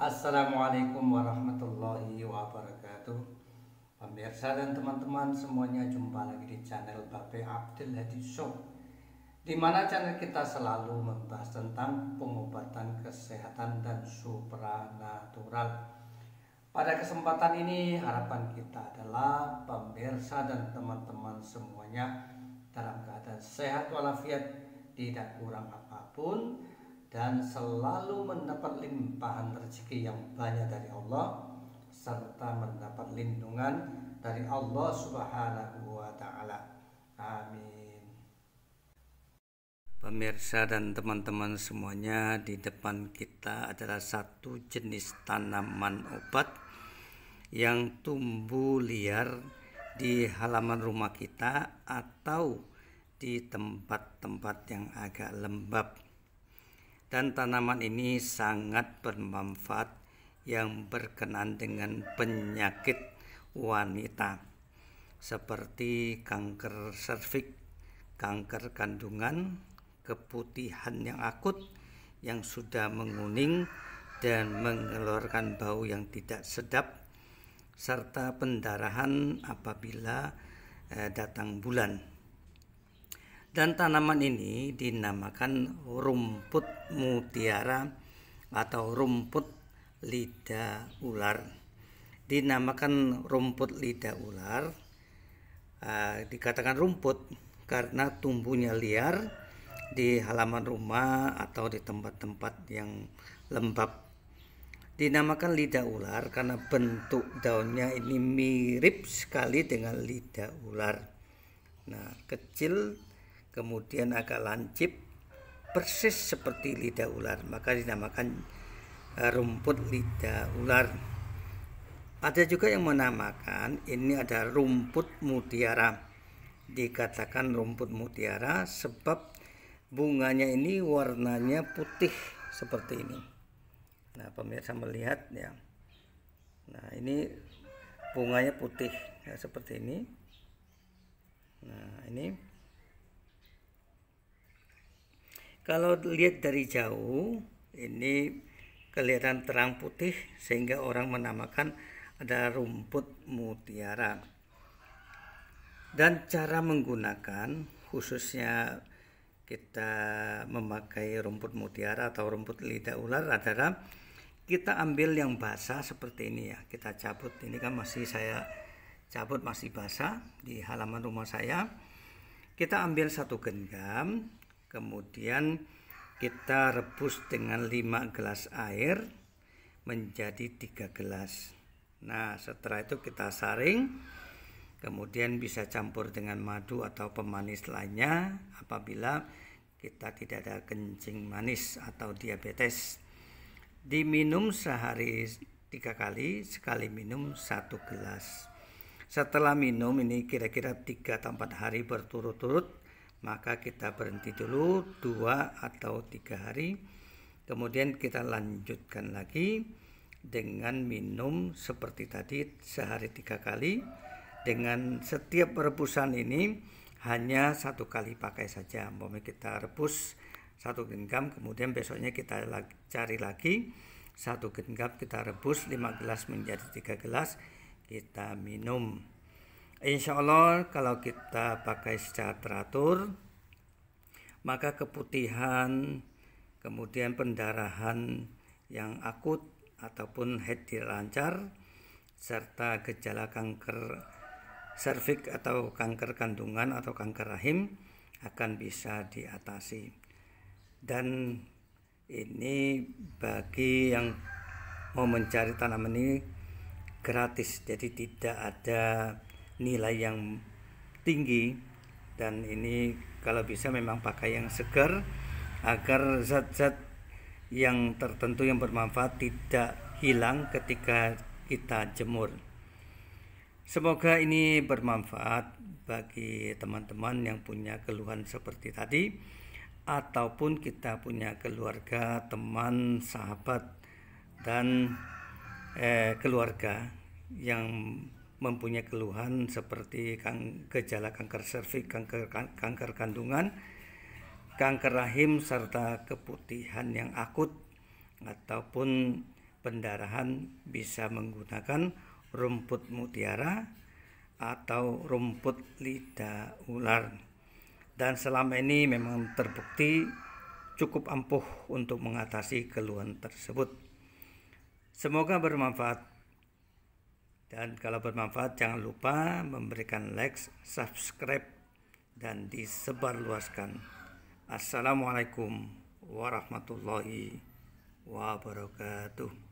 Assalamualaikum warahmatullahi wabarakatuh Pemirsa dan teman-teman semuanya jumpa lagi di channel Bape Abdul Hadi Show di mana channel kita selalu membahas tentang pengobatan kesehatan dan supranatural pada kesempatan ini harapan kita adalah pemirsa dan teman-teman semuanya dalam keadaan sehat walafiat tidak kurang apapun dan selalu mendapat limpahan rezeki yang banyak dari Allah serta mendapat lindungan dari Allah Subhanahu wa taala. Amin. Pemirsa dan teman-teman semuanya, di depan kita adalah satu jenis tanaman obat yang tumbuh liar di halaman rumah kita atau di tempat-tempat yang agak lembab dan tanaman ini sangat bermanfaat yang berkenan dengan penyakit wanita seperti kanker serviks, kanker kandungan, keputihan yang akut yang sudah menguning dan mengeluarkan bau yang tidak sedap serta pendarahan apabila eh, datang bulan. Dan tanaman ini dinamakan rumput mutiara atau rumput lidah ular. Dinamakan rumput lidah ular, uh, dikatakan rumput karena tumbuhnya liar di halaman rumah atau di tempat-tempat yang lembab. Dinamakan lidah ular karena bentuk daunnya ini mirip sekali dengan lidah ular. Nah, kecil kemudian agak lancip persis seperti lidah ular maka dinamakan e, rumput lidah ular ada juga yang menamakan ini ada rumput mutiara dikatakan rumput mutiara sebab bunganya ini warnanya putih seperti ini nah pemirsa melihat ya nah ini bunganya putih ya, seperti ini nah ini Kalau lihat dari jauh, ini kelihatan terang putih sehingga orang menamakan ada rumput mutiara. Dan cara menggunakan khususnya kita memakai rumput mutiara atau rumput lidah ular adalah kita ambil yang basah seperti ini ya. Kita cabut ini kan masih saya cabut masih basah di halaman rumah saya. Kita ambil satu genggam Kemudian kita rebus dengan 5 gelas air menjadi 3 gelas. Nah, setelah itu kita saring. Kemudian bisa campur dengan madu atau pemanis lainnya apabila kita tidak ada kencing manis atau diabetes. Diminum sehari tiga kali, sekali minum satu gelas. Setelah minum ini kira-kira 3 -kira tempat hari berturut-turut maka kita berhenti dulu dua atau tiga hari kemudian kita lanjutkan lagi dengan minum seperti tadi sehari tiga kali dengan setiap rebusan ini hanya satu kali pakai saja mau kita rebus satu genggam kemudian besoknya kita cari lagi satu genggam kita rebus lima gelas menjadi tiga gelas kita minum Insya Allah kalau kita pakai secara teratur, maka keputihan, kemudian pendarahan yang akut ataupun head lancar, serta gejala kanker serviks atau kanker kandungan atau kanker rahim akan bisa diatasi. Dan ini bagi yang mau mencari tanaman ini gratis, jadi tidak ada nilai yang tinggi dan ini kalau bisa memang pakai yang segar agar zat-zat yang tertentu yang bermanfaat tidak hilang ketika kita jemur. Semoga ini bermanfaat bagi teman-teman yang punya keluhan seperti tadi ataupun kita punya keluarga, teman, sahabat dan eh, keluarga yang mempunyai keluhan seperti kang, gejala kanker serviks, kanker, kan, kanker kandungan, kanker rahim serta keputihan yang akut ataupun pendarahan bisa menggunakan rumput mutiara atau rumput lidah ular. Dan selama ini memang terbukti cukup ampuh untuk mengatasi keluhan tersebut. Semoga bermanfaat dan kalau bermanfaat jangan lupa memberikan like, subscribe, dan disebarluaskan. Assalamualaikum warahmatullahi wabarakatuh.